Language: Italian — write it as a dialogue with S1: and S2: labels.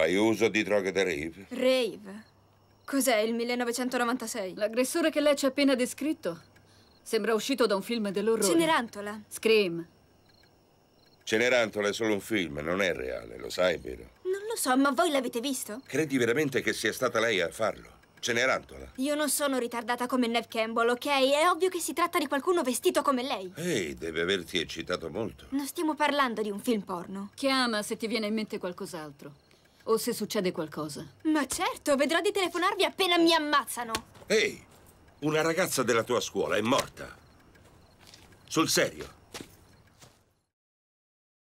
S1: Fai uso di droghe da rave?
S2: Rave? Cos'è il 1996? L'aggressore che lei ci ha appena descritto sembra uscito da un film dell'orrore.
S3: Cenerantola. Scream.
S1: Cenerantola è solo un film, non è reale, lo sai, vero?
S4: Non lo so, ma voi l'avete visto?
S1: Credi veramente che sia stata lei a farlo? Cenerantola.
S4: Io non sono ritardata come Nev Campbell, ok? È ovvio che si tratta di qualcuno vestito come lei.
S1: Ehi, deve averti eccitato molto.
S4: Non stiamo parlando di un film porno. Chiama
S3: se ti viene in mente qualcos'altro o se succede qualcosa. Ma certo, vedrò di telefonarvi
S4: appena mi ammazzano.
S5: Ehi, una ragazza della tua scuola è morta. Sul serio.